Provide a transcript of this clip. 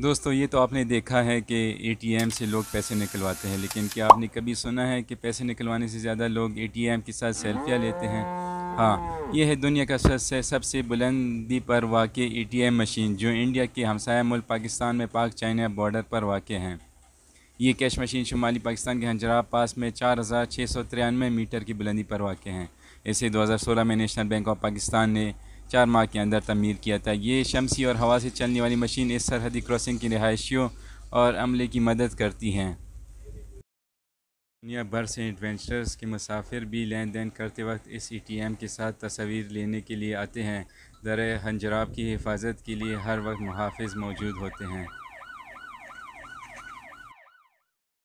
दोस्तों ये तो आपने देखा है कि एटीएम से लोग पैसे निकलवाते हैं लेकिन क्या आपने कभी सुना है कि पैसे निकलवाने से ज़्यादा लोग एटीएम के साथ सेल्फियाँ लेते हैं हाँ यह है दुनिया का सबसे सबसे बुलंदी पर वाक़ एटीएम मशीन जो इंडिया के हमसाया मुल्क पाकिस्तान में पाक चाइना बॉर्डर पर वाक़ हैं ये कैश मशीन शुमाली पाकिस्तान के हंजरा पास में चार हज़ार छः सौ तिरानवे मीटर की बुलंदी पर वाक़ हैं इसे दो में नेशनल बैंक ऑफ पाकिस्तान ने चार माह के अंदर तमीर किया था ये शमसी और हवा से चलने वाली मशीन इस सरहदी क्रॉसिंग की रहायशियों और अमले की मदद करती हैं दुनिया भर से एडवेंचर्स के मुसाफिर भी लेन देन करते वक्त इस ई टी एम के साथ तस्वीर लेने के लिए आते हैं दर हंजराब की हिफाजत के लिए हर वक्त मुहाफ़ मौजूद होते हैं